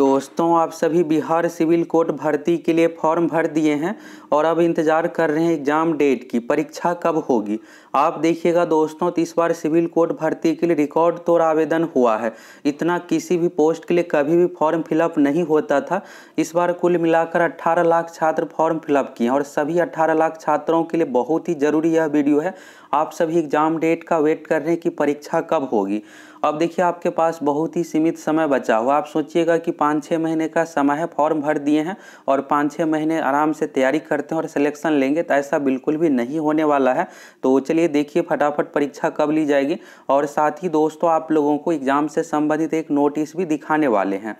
Yo दोस्तों आप सभी बिहार सिविल कोर्ट भर्ती के लिए फॉर्म भर दिए हैं और अब इंतज़ार कर रहे हैं एग्ज़ाम डेट की परीक्षा कब होगी आप देखिएगा दोस्तों इस बार सिविल कोर्ट भर्ती के लिए रिकॉर्ड तोड़ आवेदन हुआ है इतना किसी भी पोस्ट के लिए कभी भी फॉर्म फिलअप नहीं होता था इस बार कुल मिलाकर अट्ठारह लाख छात्र फॉर्म फिलअप किए हैं और सभी अट्ठारह लाख छात्रों के लिए बहुत ही ज़रूरी यह वीडियो है आप सभी एग्ज़ाम डेट का वेट कर रहे हैं कि परीक्षा कब होगी अब देखिए आपके पास बहुत ही सीमित समय बचा हुआ आप सोचिएगा कि पाँच छः महीने का समय है फॉर्म भर दिए हैं और पाँच छः महीने आराम से तैयारी करते हैं और सिलेक्शन लेंगे तो ऐसा बिल्कुल भी नहीं होने वाला है तो चलिए देखिए फटाफट परीक्षा कब ली जाएगी और साथ ही दोस्तों आप लोगों को एग्ज़ाम से संबंधित एक नोटिस भी दिखाने वाले हैं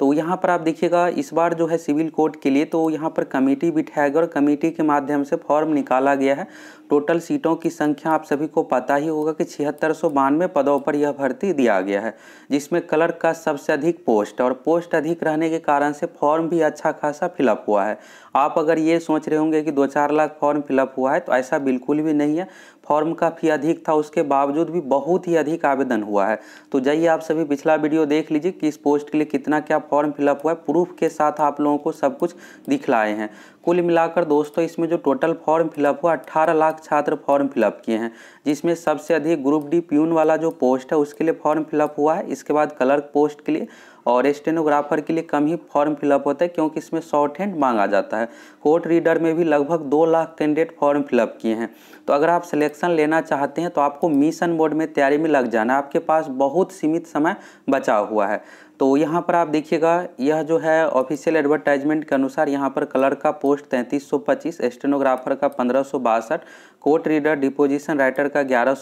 तो यहाँ पर आप देखिएगा इस बार जो है सिविल कोर्ट के लिए तो यहाँ पर कमेटी बिठाया गया और कमेटी के माध्यम से फॉर्म निकाला गया है टोटल सीटों की संख्या आप सभी को पता ही होगा कि छिहत्तर सौ पदों पर यह भर्ती दिया गया है जिसमें क्लर्क का सबसे अधिक पोस्ट और पोस्ट अधिक रहने के कारण से फॉर्म भी अच्छा खासा फिलअप हुआ है आप अगर ये सोच रहे होंगे कि दो चार लाख फॉर्म फिलअप हुआ है तो ऐसा बिल्कुल भी नहीं है फॉर्म काफ़ी अधिक था उसके बावजूद भी बहुत ही अधिक आवेदन हुआ है तो जाइए आप सभी पिछला वीडियो देख लीजिए कि इस पोस्ट के लिए कितना क्या फॉर्म फिलअप हुआ है प्रूफ के साथ आप लोगों को सब कुछ दिखलाए हैं कुल मिलाकर दोस्तों इसमें जो टोटल फॉर्म फिलअप हुआ अट्ठारह लाख छात्र फॉर्म फिलअप किए हैं जिसमें सबसे अधिक ग्रुप डी प्यून वाला जो पोस्ट है उसके लिए फॉर्म फिलअप हुआ है इसके बाद क्लर्क पोस्ट के लिए और स्टेनोग्राफर के लिए कम ही फॉर्म फिलअप होता है क्योंकि इसमें शॉर्ट हैंड मांगा जाता है कोर्ट रीडर में भी लगभग दो लाख कैंडिडेट फॉर्म फिलअप किए हैं तो अगर आप सिलेक्शन लेना चाहते हैं तो आपको मिशन मोड में तैयारी में लग जाना आपके पास बहुत सीमित समय बचा हुआ है तो यहाँ पर आप देखिएगा यह जो है ऑफिशियल एडवर्टाइजमेंट के अनुसार यहाँ पर कलर का पोस्ट 3325 स्टेनोग्राफर का पंद्रह कोर्ट रीडर डिपोजिशन राइटर का ग्यारह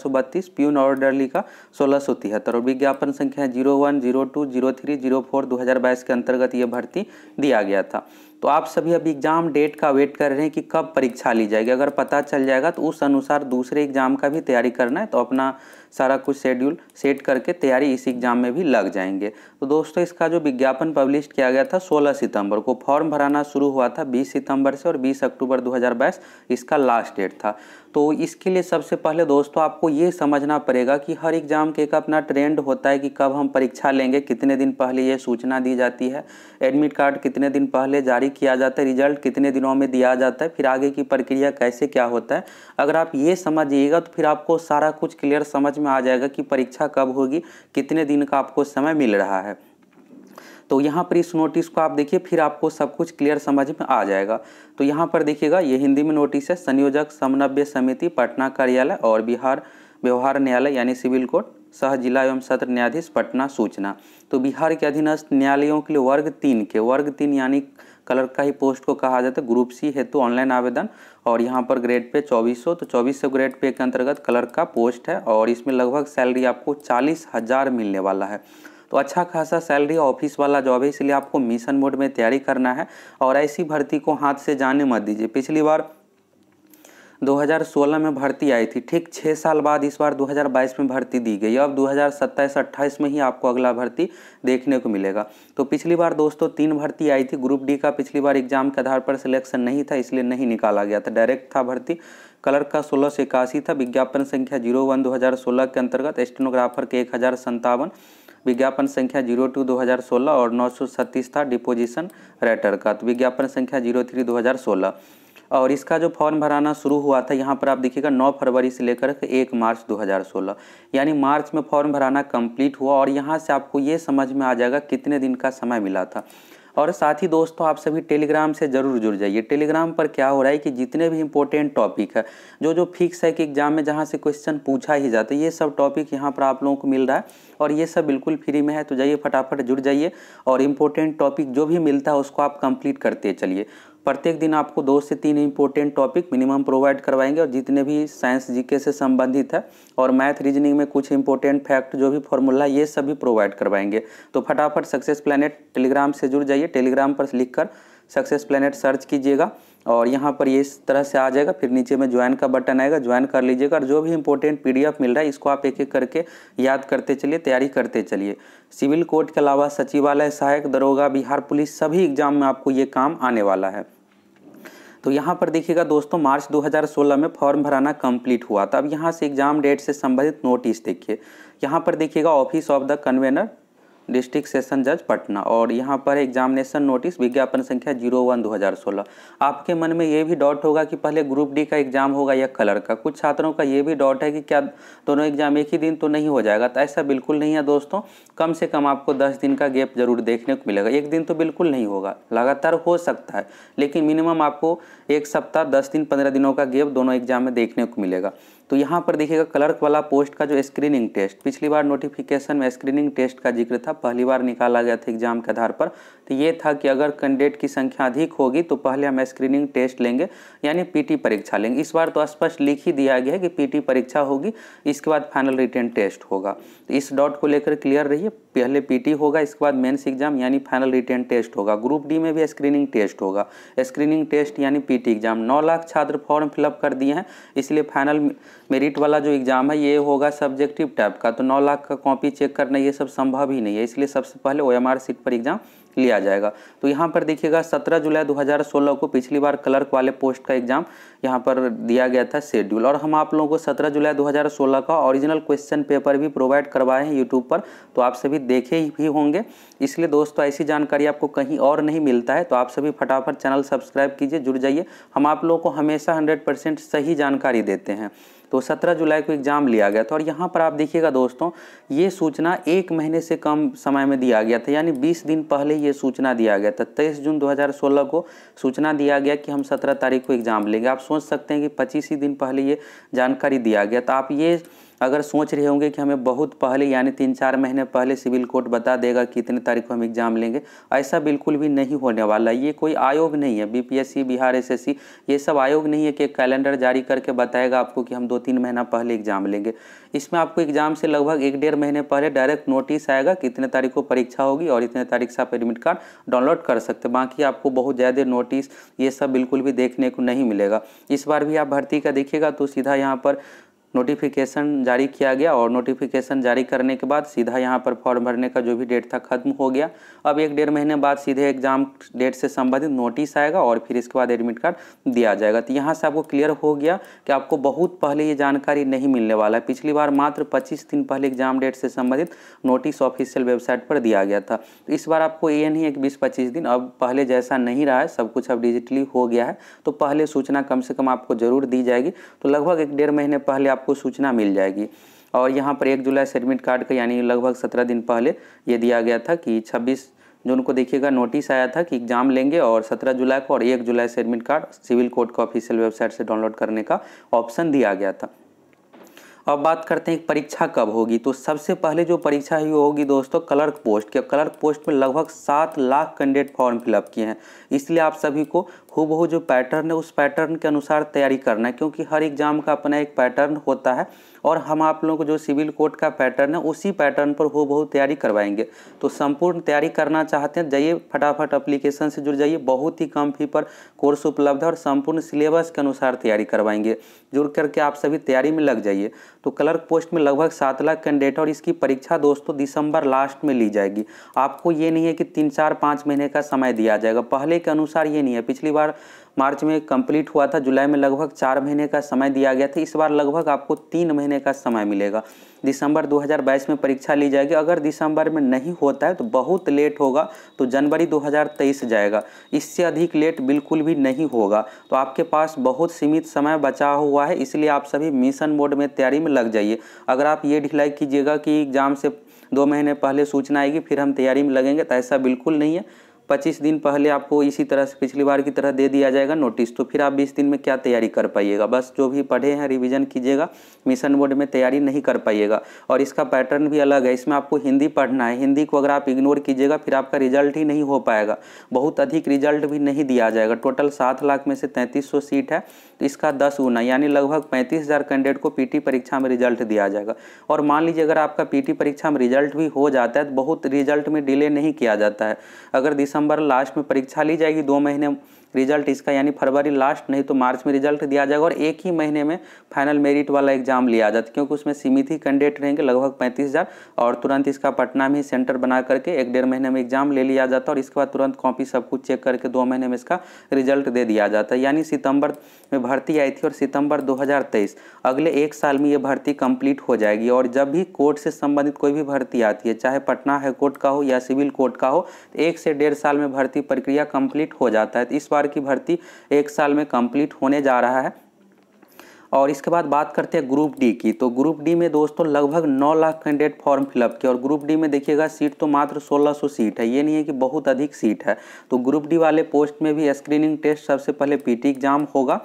प्यून ऑर्डरली का सोलह सौ तिहत्तर और विज्ञापन संख्या zero one zero two zero three zero four दो हज़ार बाईस के अंतर्गत ये भर्ती दिया गया था तो आप सभी अभी एग्ज़ाम डेट का वेट कर रहे हैं कि कब परीक्षा ली जाएगी अगर पता चल जाएगा तो उस अनुसार दूसरे एग्ज़ाम का भी तैयारी करना है तो अपना सारा कुछ शेड्यूल सेट करके तैयारी इस एग्ज़ाम में भी लग जाएंगे तो दोस्तों इसका जो विज्ञापन पब्लिश किया गया था 16 सितंबर को फॉर्म भराना शुरू हुआ था 20 सितंबर से और 20 अक्टूबर 2022 इसका लास्ट डेट था तो इसके लिए सबसे पहले दोस्तों आपको ये समझना पड़ेगा कि हर एग्ज़ाम के एक अपना ट्रेंड होता है कि कब हम परीक्षा लेंगे कितने दिन पहले ये सूचना दी जाती है एडमिट कार्ड कितने दिन पहले जारी किया जाता है रिजल्ट कितने दिनों में दिया जाता है फिर आगे की प्रक्रिया कैसे क्या होता है अगर आप ये समझिएगा तो फिर आपको सारा कुछ क्लियर समझ में आ जाएगा कि परीक्षा कब होगी कितने दिन का आपको समय मिल रहा है तो यहाँ पर इस नोटिस को आप देखिए फिर आपको सब कुछ क्लियर समझ में आ जाएगा तो यहाँ पर देखिएगा ये हिंदी में नोटिस है संयोजक समन्वय समिति पटना कार्यालय और बिहार व्यवहार न्यायालय यानी सिविल कोर्ट सह जिला एवं सत्र न्यायाधीश पटना सूचना तो बिहार के अधीनस्थ न्यायालयों के लिए वर्ग तीन के वर्ग तीन यानी कलर का ही पोस्ट को कहा जाता है ग्रुप सी हेतु ऑनलाइन आवेदन और यहाँ पर ग्रेड पे 2400 तो 2400 ग्रेड पे के अंतर्गत कलर का पोस्ट है और इसमें लगभग सैलरी आपको चालीस हज़ार मिलने वाला है तो अच्छा खासा सैलरी ऑफिस वाला जॉब है इसलिए आपको मिशन मोड में तैयारी करना है और ऐसी भर्ती को हाथ से जाने मत दीजिए पिछली बार 2016 में भर्ती आई थी ठीक छः साल बाद इस बार 2022 में भर्ती दी गई अब 2027-28 में ही आपको अगला भर्ती देखने को मिलेगा तो पिछली बार दोस्तों तीन भर्ती आई थी ग्रुप डी का पिछली बार एग्जाम के आधार पर सिलेक्शन नहीं था इसलिए नहीं निकाला गया था डायरेक्ट था भर्ती कलर का सोलह सौ इक्यासी था विज्ञापन संख्या जीरो वन दो हज़ार सोलह के अंतर्गत स्टेनोग्राफर के एक हज़ार संतावन विज्ञापन संख्या जीरो टू दो हज़ार सोलह और नौ सौ छत्तीस था डिपोजिशन रेटर का तो विज्ञापन संख्या जीरो थ्री दो हज़ार सोलह और इसका जो फॉर्म भराना शुरू हुआ था यहाँ पर आप देखिएगा 9 फरवरी से लेकर के एक मार्च 2016 यानी मार्च में फॉर्म भराना कंप्लीट हुआ और यहाँ से आपको ये समझ में आ जाएगा कितने दिन का समय मिला था और साथ ही दोस्तों आप सभी टेलीग्राम से ज़रूर जुड़ जाइए टेलीग्राम पर क्या हो रहा है कि जितने भी इंपॉर्टेंट टॉपिक है जो जो फिक्स है कि एग्जाम में जहाँ से क्वेश्चन पूछा ही जाता है ये सब टॉपिक यहाँ पर आप लोगों को मिल रहा है और ये सब बिल्कुल फ्री में है तो जाइए फटाफट जुड़ जाइए और इम्पोर्टेंट टॉपिक जो भी मिलता है उसको आप कंप्लीट करते चलिए प्रत्येक दिन आपको दो से तीन इंपॉर्टेंट टॉपिक मिनिमम प्रोवाइड करवाएंगे और जितने भी साइंस जीके से संबंधित है और मैथ रीजनिंग में कुछ इंपॉर्टेंट फैक्ट जो भी फॉर्मूला ये सब भी प्रोवाइड करवाएंगे तो फटाफट सक्सेस प्लानट टेलीग्राम से जुड़ जाइए टेलीग्राम पर लिख कर सक्सेस प्लानट सर्च कीजिएगा और यहाँ पर ये इस तरह से आ जाएगा फिर नीचे में ज्वाइन का बटन आएगा ज्वाइन कर लीजिएगा और जो भी इंपॉर्टेंट पीडीएफ मिल रहा है इसको आप एक एक करके याद करते चलिए तैयारी करते चलिए सिविल कोर्ट के अलावा सचिवालय सहायक दरोगा बिहार पुलिस सभी एग्जाम में आपको ये काम आने वाला है तो यहाँ पर देखिएगा दोस्तों मार्च 2016 में फॉर्म भराना कंप्लीट हुआ था अब यहाँ से एग्जाम डेट से संबंधित नोटिस देखिए यहाँ पर देखिएगा office of the convenor district session जज पटना और यहाँ पर एग्जामिनेशन नोटिस विज्ञापन संख्या जीरो वन दो हज़ार सोलह आपके मन में ये भी डाउट होगा कि पहले ग्रुप डी का एग्जाम होगा या कलर का कुछ छात्रों का ये भी डाउट है कि क्या दोनों एग्जाम एक ही दिन तो नहीं हो जाएगा तो ऐसा बिल्कुल नहीं है दोस्तों कम से कम आपको दस दिन का गैप जरूर देखने को मिलेगा एक दिन तो बिल्कुल नहीं होगा लगातार हो सकता है लेकिन मिनिमम आपको एक सप्ताह दस दिन पंद्रह दिनों का गैप दोनों एग्जाम में देखने को मिलेगा तो यहाँ पर देखिएगा क्लर्क वाला पोस्ट का जो स्क्रीनिंग टेस्ट पिछली बार नोटिफिकेशन में स्क्रीनिंग टेस्ट का जिक्र था पहली बार निकाला गया था एग्जाम के आधार पर तो ये था कि अगर कैंडिडेट की संख्या अधिक होगी तो पहले हम स्क्रीनिंग टेस्ट लेंगे यानी पीटी परीक्षा लेंगे इस बार तो स्पष्ट लिख ही दिया गया है कि पीटी परीक्षा होगी इसके बाद फाइनल रिटर्न टेस्ट होगा तो इस डॉट को लेकर क्लियर रहिए पहले पीटी होगा इसके बाद मेन्स एग्जाम यानी फाइनल रिटर्न टेस्ट होगा ग्रुप डी में भी स्क्रीनिंग टेस्ट होगा स्क्रीनिंग टेस्ट यानी पीटी एग्जाम नौ लाख छात्र फॉर्म फिलअप कर दिए हैं इसलिए फाइनल मेरिट वाला जो एग्ज़ाम है ये होगा सब्जेक्टिव टाइप का तो नौ लाख का कॉपी चेक करना ये सब संभव ही नहीं है इसलिए सबसे पहले ओ सीट पर एग्ज़ाम लिया जाएगा तो यहाँ पर देखिएगा 17 जुलाई 2016 को पिछली बार क्लर्क वाले पोस्ट का एग्जाम यहाँ पर दिया गया था शेड्यूल और हम आप लोगों को 17 जुलाई 2016 का ओरिजिनल क्वेश्चन पेपर भी प्रोवाइड करवाए हैं यूट्यूब पर तो आप सभी देखे भी होंगे इसलिए दोस्तों ऐसी जानकारी आपको कहीं और नहीं मिलता है तो आप सभी फटाफट चैनल सब्सक्राइब कीजिए जुड़ जाइए हम आप लोगों को हमेशा हंड्रेड सही जानकारी देते हैं तो 17 जुलाई को एग्ज़ाम लिया गया था और यहाँ पर आप देखिएगा दोस्तों ये सूचना एक महीने से कम समय में दिया गया था यानी 20 दिन पहले ये सूचना दिया गया था तेईस जून 2016 को सूचना दिया गया कि हम 17 तारीख को एग्ज़ाम लेंगे आप सोच सकते हैं कि पच्चीस ही दिन पहले ये जानकारी दिया गया तो आप ये अगर सोच रहे होंगे कि हमें बहुत पहले यानी तीन चार महीने पहले सिविल कोर्ट बता देगा कि इतने तारीख को हम एग्ज़ाम लेंगे ऐसा बिल्कुल भी नहीं होने वाला ये कोई आयोग नहीं है बीपीएससी बिहार एसएससी ये सब आयोग नहीं है कि कैलेंडर जारी करके बताएगा आपको कि हम दो तीन महीना पहले एग्ज़ाम लेंगे इसमें आपको एग्ज़ाम से लगभग एक डेढ़ महीने पहले डायरेक्ट नोटिस आएगा कि इतने तारीख को परीक्षा होगी और इतने तारीख से आप एडमिट कार्ड डाउनलोड कर सकते बाकी आपको बहुत ज़्यादा नोटिस ये सब बिल्कुल भी देखने को नहीं मिलेगा इस बार भी आप भर्ती का देखिएगा तो सीधा यहाँ पर नोटिफिकेशन जारी किया गया और नोटिफिकेशन जारी करने के बाद सीधा यहाँ पर फॉर्म भरने का जो भी डेट था खत्म हो गया अब एक डेढ़ महीने बाद सीधे एग्जाम डेट से संबंधित नोटिस आएगा और फिर इसके बाद एडमिट कार्ड दिया जाएगा तो यहाँ से आपको क्लियर हो गया कि आपको बहुत पहले ये जानकारी नहीं मिलने वाला है पिछली बार मात्र पच्चीस दिन पहले एग्जाम डेट से संबंधित नोटिस ऑफिशियल वेबसाइट पर दिया गया था तो इस बार आपको ये नहीं एक बीस पच्चीस दिन अब पहले जैसा नहीं रहा है सब कुछ अब डिजिटली हो गया है तो पहले सूचना कम से कम आपको जरूर दी जाएगी तो लगभग एक डेढ़ महीने पहले आप आपको सूचना मिल जाएगी और यहाँ पर एक जुलाई से एडमिट कार्ड का यानी लगभग सत्रह दिन पहले ये दिया गया था कि छब्बीस जून को देखिएगा नोटिस आया था कि एग्जाम लेंगे और 17 जुलाई को और 1 जुलाई से एडमिट कार्ड सिविल कोर्ट का ऑफिशियल वेबसाइट से डाउनलोड करने का ऑप्शन दिया गया था अब बात करते हैं परीक्षा कब होगी तो सबसे पहले जो परीक्षा ही होगी दोस्तों क्लर्क पोस्ट के क्लर्क पोस्ट में लगभग सात लाख कैंडिडेट फॉर्म फिलअप किए हैं इसलिए आप सभी को हु जो पैटर्न है उस पैटर्न के अनुसार तैयारी करना है क्योंकि हर एग्जाम का अपना एक पैटर्न होता है और हम आप लोगों को जो सिविल कोर्ट का पैटर्न है उसी पैटर्न पर हो बहुत तैयारी करवाएंगे तो संपूर्ण तैयारी करना चाहते हैं जाइए फटाफट अप्लीकेशन से जुड़ जाइए बहुत ही कम फी पर कोर्स उपलब्ध है और संपूर्ण सिलेबस के अनुसार तैयारी करवाएंगे जुड़ करके आप सभी तैयारी में लग जाइए तो क्लर्क पोस्ट में लगभग सात लाख कैंडिडेट और इसकी परीक्षा दोस्तों दिसंबर लास्ट में ली जाएगी आपको ये नहीं है कि तीन चार पाँच महीने का समय दिया जाएगा पहले के अनुसार ये नहीं है पिछली बार मार्च में कंप्लीट हुआ था जुलाई में लगभग चार महीने का समय दिया गया था इस बार लगभग आपको तीन महीने का समय मिलेगा दिसंबर 2022 में परीक्षा ली जाएगी अगर दिसंबर में नहीं होता है तो बहुत लेट होगा तो जनवरी 2023 जाएगा इससे अधिक लेट बिल्कुल भी नहीं होगा तो आपके पास बहुत सीमित समय बचा हुआ है इसलिए आप सभी मिशन मोड में तैयारी में लग जाइए अगर आप ये ढिलाई कीजिएगा कि एग्ज़ाम से दो महीने पहले सूचना आएगी फिर हम तैयारी में लगेंगे तो ऐसा बिल्कुल नहीं है 25 दिन पहले आपको इसी तरह से पिछली बार की तरह दे दिया जाएगा नोटिस तो फिर आप 20 दिन में क्या तैयारी कर पाइएगा बस जो भी पढ़े हैं रिवीजन कीजिएगा मिशन बोर्ड में तैयारी नहीं कर पाइएगा और इसका पैटर्न भी अलग है इसमें आपको हिंदी पढ़ना है हिंदी को अगर आप इग्नोर कीजिएगा फिर आपका रिजल्ट ही नहीं हो पाएगा बहुत अधिक रिजल्ट भी नहीं दिया जाएगा टोटल सात लाख में से तैंतीस सीट है तो इसका दस गुना यानी लगभग पैंतीस हज़ार कैंडिडेट को पीटी परीक्षा में रिजल्ट दिया जाएगा और मान लीजिए अगर आपका पीटी परीक्षा में रिजल्ट भी हो जाता है तो बहुत रिजल्ट में डिले नहीं किया जाता है अगर दिसंबर लास्ट में परीक्षा ली जाएगी दो महीने रिजल्ट इसका यानी फरवरी लास्ट नहीं तो मार्च में रिजल्ट दिया जाएगा और एक ही महीने में फाइनल मेरिट वाला एग्जाम लिया जाता है क्योंकि उसमें सीमित ही कैंडिडेट रहेंगे लगभग पैंतीस हज़ार और तुरंत इसका पटना में ही सेंटर बना करके एक डेढ़ महीने में एग्जाम ले लिया जाता है और इसके बाद तुरंत कॉपी सब कुछ चेक करके दो महीने में इसका रिजल्ट दे दिया जाता है यानी सितंबर में भर्ती आई थी और सितंबर दो अगले एक साल में ये भर्ती कंप्लीट हो जाएगी और जब भी कोर्ट से संबंधित कोई भी भर्ती आती है चाहे पटना हाईकोर्ट का हो या सिविल कोर्ट का हो एक से डेढ़ साल में भर्ती प्रक्रिया कंप्लीट हो जाता है इस बार प्रकार की भर्ती एक साल में कंप्लीट होने जा रहा है और इसके बाद बात करते हैं ग्रुप डी की तो ग्रुप डी में दोस्तों लगभग 9 लाख कैंडिडेट फॉर्म फिलअप किए और ग्रुप डी में देखिएगा सीट तो मात्र 1600 सीट है ये नहीं है कि बहुत अधिक सीट है तो ग्रुप डी वाले पोस्ट में भी स्क्रीनिंग टेस्ट सबसे पहले पीटी एग्जाम होगा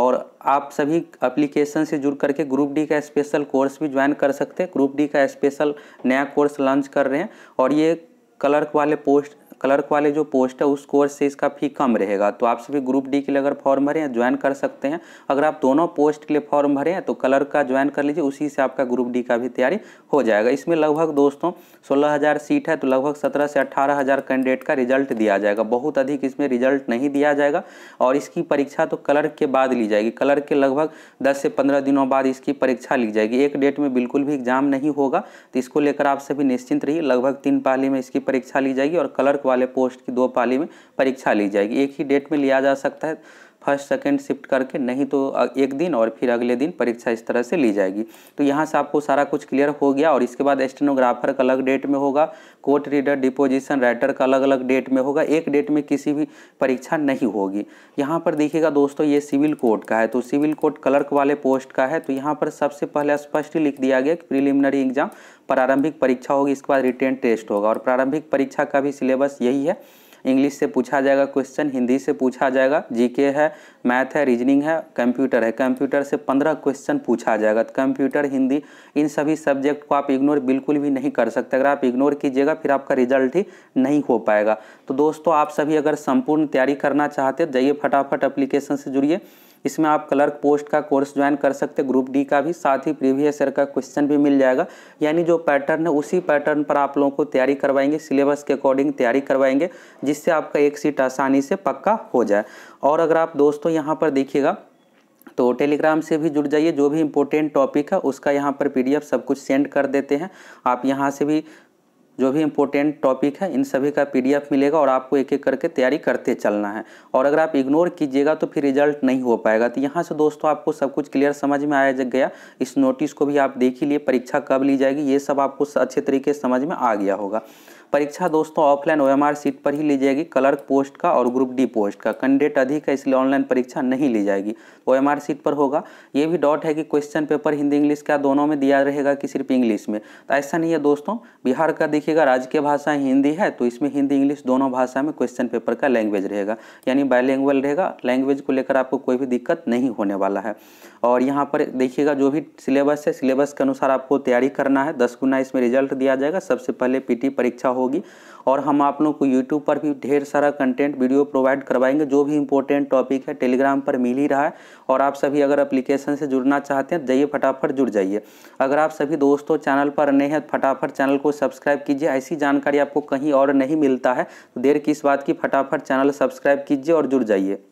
और आप सभी एप्लीकेशन से जुड़ करके ग्रुप डी का स्पेशल कोर्स भी ज्वाइन कर सकते हैं ग्रुप डी का स्पेशल नया कोर्स लॉन्च कर रहे हैं और ये क्लर्क वाले पोस्ट क्लर्क वाले जो पोस्ट है उस कोर्स से इसका फी कम रहेगा तो आप सभी ग्रुप डी के लिए अगर फॉर्म भरें ज्वाइन कर सकते हैं अगर आप दोनों पोस्ट के लिए फॉर्म भरें हैं तो क्लर्क का ज्वाइन कर लीजिए उसी से आपका ग्रुप डी का भी तैयारी हो जाएगा इसमें लगभग दोस्तों सोलह हज़ार सीट है तो लगभग सत्रह से अट्ठारह हज़ार कैंडिडेट का रिजल्ट दिया जाएगा बहुत अधिक इसमें रिजल्ट नहीं दिया जाएगा और इसकी परीक्षा तो क्लर्क के बाद ली जाएगी क्लर्क के लगभग दस से पंद्रह दिनों बाद इसकी परीक्षा ली जाएगी एक डेट में बिल्कुल भी एग्जाम नहीं होगा तो इसको लेकर आप सभी निश्चिंत रहिए लगभग तीन पाली में इसकी परीक्षा ली जाएगी और क्लर्क वाले पोस्ट की दो पाली में परीक्षा ली जाएगी एक ही डेट में लिया जा सकता है फर्स्ट सेकेंड शिफ्ट करके नहीं तो एक दिन और फिर अगले दिन परीक्षा इस तरह से ली जाएगी तो यहाँ से आपको सारा कुछ क्लियर हो गया और इसके बाद एस्टेनोग्राफर का अलग डेट में होगा कोर्ट रीडर डिपोजिशन राइटर का अलग अलग डेट में होगा एक डेट में किसी भी परीक्षा नहीं होगी यहाँ पर देखिएगा दोस्तों ये सिविल कोर्ट का है तो सिविल कोर्ट क्लर्क वाले पोस्ट का है तो यहाँ पर सबसे पहले स्पष्ट लिख दिया गया कि प्रिलिमिनरी एग्जाम प्रारंभिक परीक्षा होगी इसके बाद रिटर्न टेस्ट होगा और प्रारंभिक परीक्षा का भी सिलेबस यही है इंग्लिश से पूछा जाएगा क्वेश्चन हिंदी से पूछा जाएगा जीके है मैथ है रीजनिंग है कंप्यूटर है कंप्यूटर से पंद्रह क्वेश्चन पूछा जाएगा तो कंप्यूटर हिंदी इन सभी सब्जेक्ट को आप इग्नोर बिल्कुल भी नहीं कर सकते अगर आप इग्नोर कीजिएगा फिर आपका रिजल्ट ही नहीं हो पाएगा तो दोस्तों आप सभी अगर संपूर्ण तैयारी करना चाहते जाइए फटाफट अप्लीकेशन से जुड़िए इसमें आप क्लर्क पोस्ट का कोर्स ज्वाइन कर सकते ग्रुप डी का भी साथ ही प्रीवियस ईयर का क्वेश्चन भी मिल जाएगा यानी जो पैटर्न है उसी पैटर्न पर आप लोगों को तैयारी करवाएंगे सिलेबस के अकॉर्डिंग तैयारी करवाएंगे जिससे आपका एक सीट आसानी से पक्का हो जाए और अगर आप दोस्तों यहाँ पर देखिएगा तो टेलीग्राम से भी जुड़ जाइए जो भी इम्पोर्टेंट टॉपिक है उसका यहाँ पर पीडीएफ सब कुछ सेंड कर देते हैं आप यहाँ से भी जो भी इम्पोर्टेंट टॉपिक है इन सभी का पीडीएफ मिलेगा और आपको एक एक करके तैयारी करते चलना है और अगर आप इग्नोर कीजिएगा तो फिर रिजल्ट नहीं हो पाएगा तो यहाँ से दोस्तों आपको सब कुछ क्लियर समझ में आया जग गया इस नोटिस को भी आप देख ही लिए परीक्षा कब ली जाएगी ये सब आपको अच्छे तरीके से समझ में आ गया होगा परीक्षा दोस्तों ऑफलाइन ओ सीट पर ही ली जाएगी क्लर्क पोस्ट का और ग्रुप डी पोस्ट का कैंडिडेट अधिक है इसलिए ऑनलाइन परीक्षा नहीं ली जाएगी ओ सीट पर होगा ये भी डॉट है कि क्वेश्चन पेपर हिंदी इंग्लिश का दोनों में दिया रहेगा कि सिर्फ इंग्लिश में तो ऐसा नहीं है दोस्तों बिहार का देखिएगा राज्य की भाषा हिंदी है तो इसमें हिंदी इंग्लिश दोनों भाषा में क्वेश्चन पेपर का लैंग्वेज रहेगा यानी बायलैंग्वेज रहेगा लैंग्वेज को लेकर आपको कोई भी दिक्कत नहीं होने वाला है और यहाँ पर देखिएगा जो भी सिलेबस है सिलेबस के अनुसार आपको तैयारी करना है दस गुना इसमें रिजल्ट दिया जाएगा सबसे पहले पीटी परीक्षा होगी और हम आप लोग को यूट्यूब पर भी ढेर सारा कंटेंट वीडियो प्रोवाइड करवाएंगे जो भी इंपॉर्टेंट टॉपिक है टेलीग्राम पर मिल ही रहा है और आप सभी अगर अप्लीकेशन से जुड़ना चाहते हैं तो जाइए फटाफट जुड़ जाइए अगर आप सभी दोस्तों चैनल पर नए हैं तो फटाफट चैनल को सब्सक्राइब कीजिए ऐसी जानकारी आपको कहीं और नहीं मिलता है तो देर किस बात की फटाफट चैनल सब्सक्राइब कीजिए और जुड़ जाइए